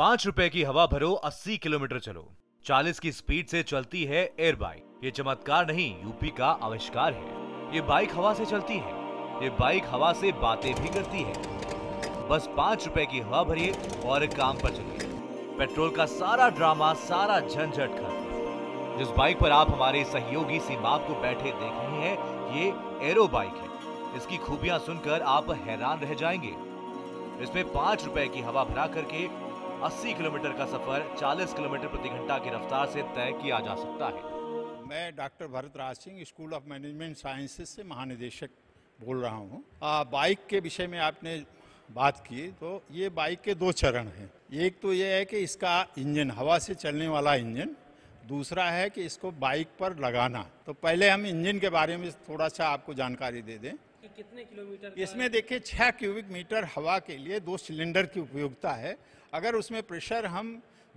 पांच रुपए की हवा भरो अस्सी किलोमीटर चलो चालीस की स्पीड से चलती है एयर बाइक ये चमत्कार नहीं यूपी का आविष्कार है ये बाइक हवा से चलती है ये बाइक हवा से बातें भी करती है बस पांच रुपए की हवा भरिए और काम पर चलिए पेट्रोल का सारा ड्रामा सारा झंझट खत्म जिस बाइक पर आप हमारे सहयोगी सीमाब को बैठे देख रहे हैं ये एरो बाइक है इसकी खूबियां सुनकर आप हैरान रह जाएंगे इसमें पांच रुपए की हवा भरा करके 80 किलोमीटर का सफर 40 किलोमीटर प्रति घंटा की रफ्तार से तय किया जा सकता है मैं doctor Bharat Raj Singh school of management sciences से महानिदेशक बोल रहा हूँ बाइक के विषय में आपने बात की तो ये बाइक के दो चरण हैं एक तो ये है कि इसका इंजन हवा से चलने वाला इंजन दूसरा है कि इसको बाइक पर लगाना तो पहले हम इंजन के बारे में थोड़ा सा आपको जानकारी दे दें कि कितने किलोमीटर इसमें देखिए छः क्यूबिक मीटर हवा के लिए दो सिलेंडर की उपयोगिता है अगर उसमें प्रेशर हम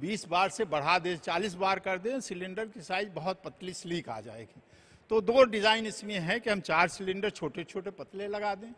20 बार से बढ़ा दें 40 बार कर दें सिलेंडर की साइज बहुत पतली स्लीक आ जाएगी तो दो डिज़ाइन इसमें है कि हम चार सिलेंडर छोटे छोटे पतले लगा दें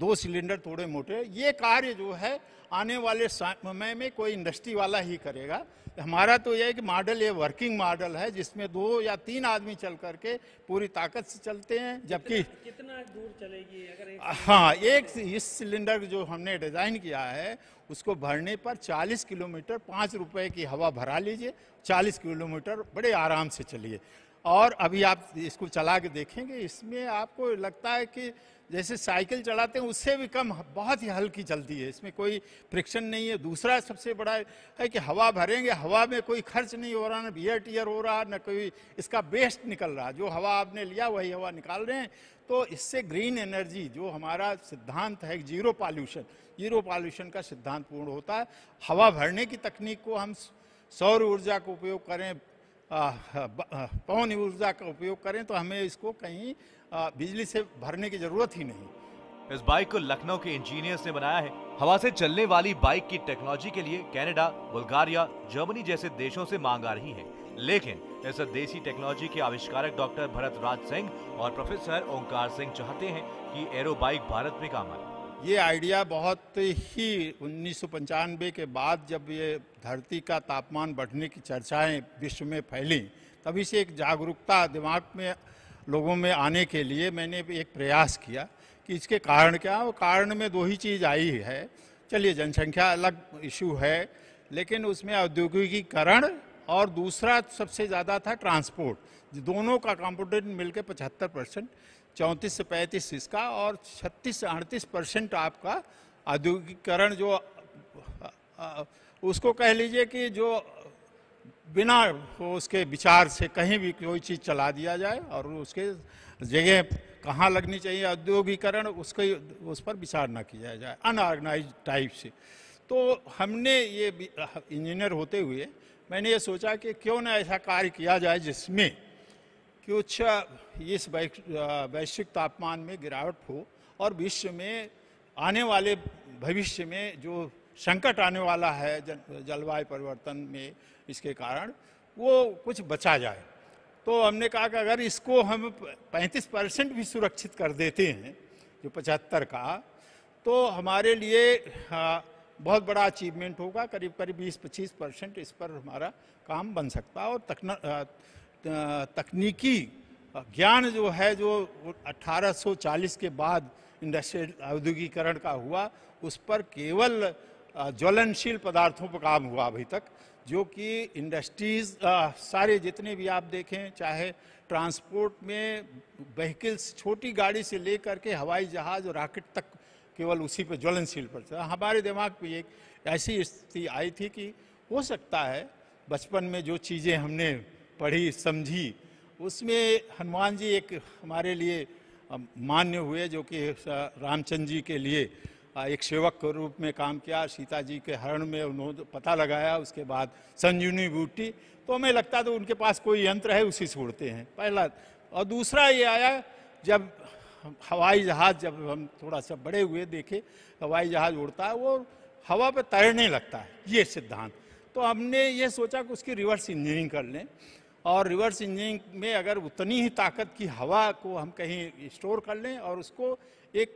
दो सिलेंडर थोड़े मोटे ये कार्य जो है आने वाले समय में कोई इंडस्ट्री वाला ही करेगा हमारा तो यह कि मॉडल ये वर्किंग मॉडल है जिसमें दो या तीन आदमी चल करके पूरी ताकत से चलते हैं जबकि कितना, कितना दूर चलेगी अगर एक हाँ एक इस सिलेंडर जो हमने डिजाइन किया है उसको भरने पर 40 किलोमीटर पाँच रुपए की हवा भरा लीजिए 40 किलोमीटर बड़े आराम से चलिए और अभी आप इसको चला के देखेंगे इसमें आपको लगता है कि जैसे साइकिल चलाते हैं उससे भी कम बहुत ही हल्की चलती है इसमें कोई फ्रिक्शन नहीं है दूसरा सबसे बड़ा है कि हवा भरेंगे हवा में कोई खर्च नहीं हो रहा ना बियर टीयर हो रहा ना कोई इसका वेस्ट निकल रहा जो हवा आपने लिया वही हवा निकाल रहे हैं तो इससे ग्रीन एनर्जी जो हमारा सिद्धांत है जीरो पॉल्यूशन जीरो पॉल्यूशन का सिद्धांत पूर्ण होता है हवा भरने की तकनीक को हम सौर ऊर्जा का उपयोग करें पवन ऊर्जा का उपयोग करें तो हमें इसको कहीं बिजली से भरने की जरूरत ही नहीं इस बाइक को लखनऊ के इंजीनियर्स ने बनाया है हवा से चलने वाली बाइक की टेक्नोलॉजी के लिए कनाडा, बुल्गारिया जर्मनी जैसे देशों से मांग आ रही है लेकिन इस देसी टेक्नोलॉजी के आविष्कारक डॉक्टर भरत राज सिंह और प्रोफेसर ओंकार सिंह चाहते हैं कि एरो बाइक भारत में काम आए ये आइडिया बहुत ही उन्नीस के बाद जब ये धरती का तापमान बढ़ने की चर्चाएं विश्व में फैली तभी से एक जागरूकता दिमाग में लोगों में आने के लिए मैंने एक प्रयास किया कि इसके कारण क्या और कारण में दो ही चीज़ आई है चलिए जनसंख्या अलग इशू है लेकिन उसमें औद्योगिकीकरण और दूसरा सबसे ज़्यादा था ट्रांसपोर्ट दोनों का कॉम्पोटेंट मिलकर पचहत्तर परसेंट चौंतीस से पैंतीस इसका और छत्तीस से अड़तीस परसेंट आपका औद्योगिकरण जो उसको कह लीजिए कि जो बिना उसके विचार से कहीं भी कोई चीज़ चला दिया जाए और उसके जगह कहाँ लगनी चाहिए औद्योगिकरण उसके उस पर विचार ना किया जाए अनऑर्गेनाइज टाइप से तो हमने ये इंजीनियर होते हुए मैंने ये सोचा कि क्यों ना ऐसा कार्य किया जाए जिसमें कि कुछ इस वैश्विक तापमान में गिरावट हो और विश्व में आने वाले भविष्य में जो संकट आने वाला है जलवायु परिवर्तन में इसके कारण वो कुछ बचा जाए तो हमने कहा कि अगर इसको हम 35 परसेंट भी सुरक्षित कर देते हैं जो 75 का तो हमारे लिए बहुत बड़ा अचीवमेंट होगा करीब करीब 20-25 परसेंट इस पर हमारा काम बन सकता है और तकन, तकनीकी ज्ञान जो है जो 1840 के बाद इंडस्ट्रियल औद्योगिकरण का हुआ उस पर केवल ज्वलनशील पदार्थों पर काम हुआ अभी तक जो कि इंडस्ट्रीज सारे जितने भी आप देखें चाहे ट्रांसपोर्ट में व्हीकल्स छोटी गाड़ी से लेकर के हवाई जहाज और राकेट तक केवल उसी पर ज्वलनशील पर था हमारे दिमाग पे एक ऐसी स्थिति आई थी कि हो सकता है बचपन में जो चीज़ें हमने पढ़ी समझी उसमें हनुमान जी एक हमारे लिए मान्य हुए जो कि रामचंद्र जी के लिए एक सेवक के रूप में काम किया सीता जी के हरण में उन्होंने पता लगाया उसके बाद संजीवनी बूटी तो हमें लगता था उनके पास कोई यंत्र है उसी से उड़ते हैं पहला और दूसरा ये आया जब हवाई जहाज जब हम थोड़ा सा बड़े हुए देखे हवाई जहाज उड़ता है वो हवा पे तैरने लगता है ये सिद्धांत तो हमने ये सोचा कि उसकी रिवर्स इंजीनियरिंग कर लें और रिवर्स इंजीनियरिंग में अगर उतनी ही ताकत की हवा को हम कहीं स्टोर कर लें और उसको एक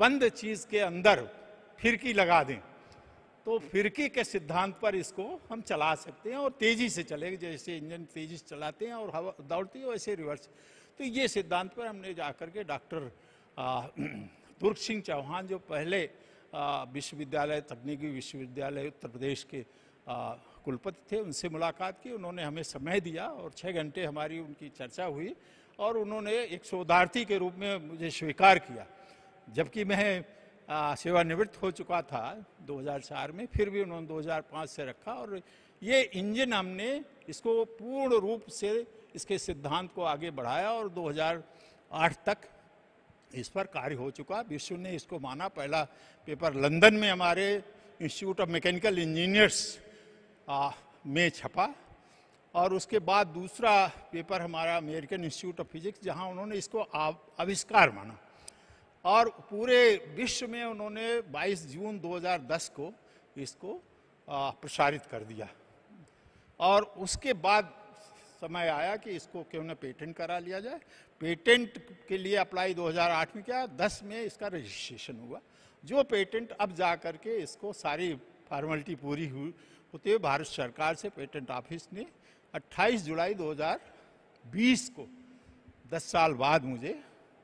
बंद चीज़ के अंदर फिरकी लगा दें तो फिरकी के सिद्धांत पर इसको हम चला सकते हैं और तेज़ी से चलेगा जैसे इंजन तेज़ी से चलाते हैं और हवा दौड़ती है वैसे रिवर्स तो ये सिद्धांत पर हमने जाकर के डॉक्टर तुर्क सिंह चौहान जो पहले विश्वविद्यालय तकनीकी विश्वविद्यालय उत्तर प्रदेश के कुलपति थे उनसे मुलाकात की उन्होंने हमें समय दिया और छः घंटे हमारी उनकी चर्चा हुई और उन्होंने एक शोधार्थी के रूप में मुझे स्वीकार किया जबकि मैं सेवानिवृत्त हो चुका था 2004 में फिर भी उन्होंने 2005 से रखा और ये इंजन हमने इसको पूर्ण रूप से इसके सिद्धांत को आगे बढ़ाया और 2008 तक इस पर कार्य हो चुका विश्व ने इसको माना पहला पेपर लंदन में हमारे इंस्टीट्यूट ऑफ मैकेनिकल इंजीनियर्स में छपा और उसके बाद दूसरा पेपर हमारा अमेरिकन इंस्टीट्यूट ऑफ फिजिक्स जहां उन्होंने इसको आविष्कार माना और पूरे विश्व में उन्होंने 22 जून 2010 को इसको प्रसारित कर दिया और उसके बाद समय आया कि इसको क्यों ना पेटेंट करा लिया जाए पेटेंट के लिए अप्लाई 2008 में क्या 10 में इसका रजिस्ट्रेशन हुआ जो पेटेंट अब जा करके इसको सारी फॉर्मेलिटी पूरी हुई होती है भारत सरकार से पेटेंट ऑफिस ने 28 जुलाई 2020 को 10 साल बाद मुझे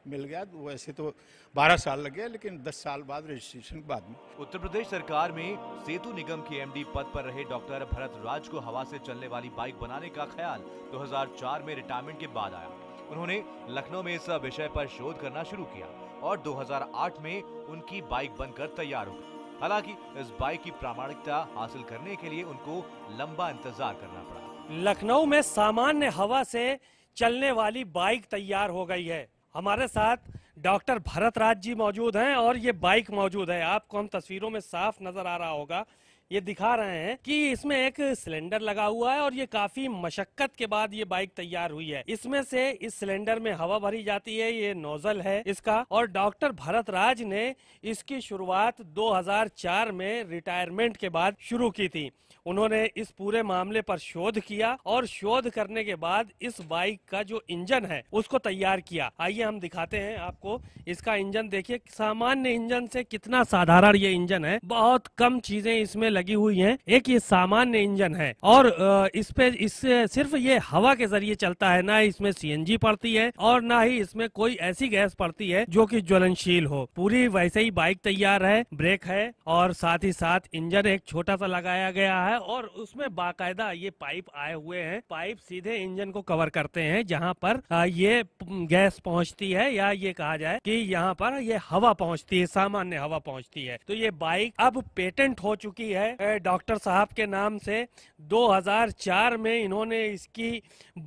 मिल गया वैसे तो 12 तो साल लग गया लेकिन 10 साल बाद रजिस्ट्रेशन बाद में उत्तर प्रदेश सरकार में सेतु निगम के एमडी पद पर रहे डॉक्टर भरत राज को हवा से चलने वाली बाइक बनाने का ख्याल 2004 में रिटायरमेंट के बाद आया उन्होंने लखनऊ में इस विषय पर शोध करना शुरू किया और 2008 में उनकी बाइक बनकर तैयार हो गई हालांकि इस बाइक की प्रामाणिकता हासिल करने के लिए उनको लंबा इंतजार करना पड़ा लखनऊ में सामान्य हवा से चलने वाली बाइक तैयार हो गई है हमारे साथ डॉक्टर भरत राज जी मौजूद हैं और ये बाइक मौजूद है आपको हम तस्वीरों में साफ नजर आ रहा होगा ये दिखा रहे हैं कि इसमें एक सिलेंडर लगा हुआ है और ये काफी मशक्कत के बाद ये बाइक तैयार हुई है इसमें से इस सिलेंडर में हवा भरी जाती है ये नोजल है इसका और डॉक्टर भरत राज ने इसकी शुरुआत 2004 में रिटायरमेंट के बाद शुरू की थी उन्होंने इस पूरे मामले पर शोध किया और शोध करने के बाद इस बाइक का जो इंजन है उसको तैयार किया आइए हम दिखाते हैं आपको इसका इंजन देखिए सामान्य इंजन से कितना साधारण ये इंजन है बहुत कम चीजें इसमें लगी हुई हैं एक ये सामान्य इंजन है और इस पे इस सिर्फ ये हवा के जरिए चलता है ना इसमें सी पड़ती है और ना ही इसमें कोई ऐसी गैस पड़ती है जो की ज्वलनशील हो पूरी वैसे ही बाइक तैयार है ब्रेक है और साथ ही साथ इंजन एक छोटा सा लगाया गया है है और उसमें बाकायदा ये पाइप आए हुए हैं पाइप सीधे इंजन को कवर करते हैं जहाँ पर ये गैस पहुँचती है या ये कहा जाए की यहाँ पर ये हवा पहुँचती है सामान्य हवा पहुँचती है तो ये बाइक अब पेटेंट हो चुकी है डॉक्टर साहब के नाम से 2004 में इन्होंने इसकी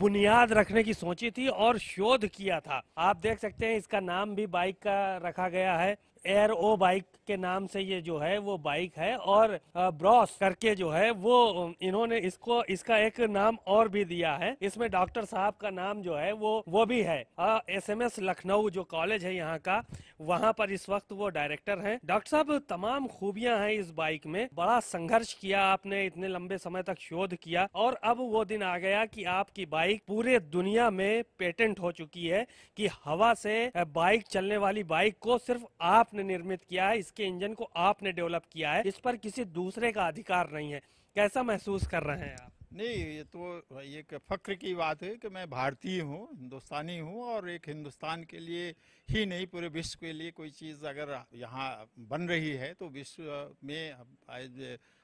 बुनियाद रखने की सोची थी और शोध किया था आप देख सकते हैं इसका नाम भी बाइक का रखा गया है एयर ओ बाइक के नाम से ये जो है वो बाइक है और ब्रॉस करके जो है वो इन्होंने इसको इसका एक नाम और भी दिया है इसमें डॉक्टर साहब का नाम जो है वो वो भी है एस एम एस लखनऊ जो कॉलेज है यहाँ का वहाँ पर इस वक्त वो डायरेक्टर हैं डॉक्टर साहब तमाम खूबियां हैं इस बाइक में बड़ा संघर्ष किया आपने इतने लंबे समय तक शोध किया और अब वो दिन आ गया कि आपकी बाइक पूरे दुनिया में पेटेंट हो चुकी है कि हवा से बाइक चलने वाली बाइक को सिर्फ आप आपने निर्मित किया है इसके इंजन को आपने डेवलप किया है इस पर किसी दूसरे का अधिकार नहीं है कैसा महसूस कर रहे हैं आप नहीं ये तो एक फक्र की बात है कि मैं भारतीय हूँ हिंदुस्तानी हूँ और एक हिंदुस्तान के लिए ही नहीं पूरे विश्व के लिए कोई चीज़ अगर यहाँ बन रही है तो विश्व में आज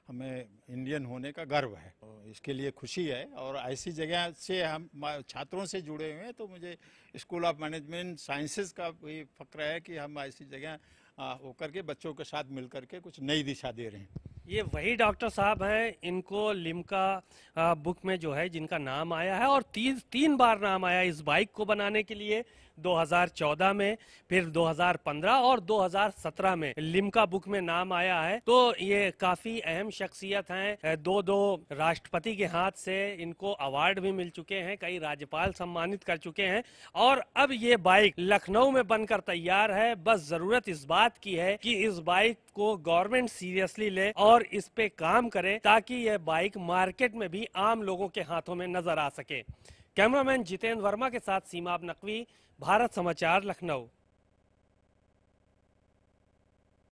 हमें इंडियन होने का गर्व है इसके लिए खुशी है और ऐसी जगह से हम छात्रों से जुड़े हुए हैं तो मुझे स्कूल ऑफ मैनेजमेंट साइंसेस का भी फक्र है कि हम ऐसी जगह होकर के बच्चों के साथ मिलकर के कुछ नई दिशा दे रहे हैं ये वही डॉक्टर साहब हैं इनको लिमका बुक में जो है जिनका नाम आया है और तीन तीन बार नाम आया इस बाइक को बनाने के लिए 2014 में फिर 2015 और 2017 में लिमका बुक में नाम आया है तो ये काफी अहम शख्सियत हैं दो दो राष्ट्रपति के हाथ से इनको अवार्ड भी मिल चुके हैं कई राज्यपाल सम्मानित कर चुके हैं और अब ये बाइक लखनऊ में बनकर तैयार है बस जरूरत इस बात की है कि इस बाइक को गवर्नमेंट सीरियसली ले और और इस पे काम करें ताकि यह बाइक मार्केट में भी आम लोगों के हाथों में नजर आ सके कैमरामैन जितेंद्र वर्मा के साथ सीमा नकवी भारत समाचार लखनऊ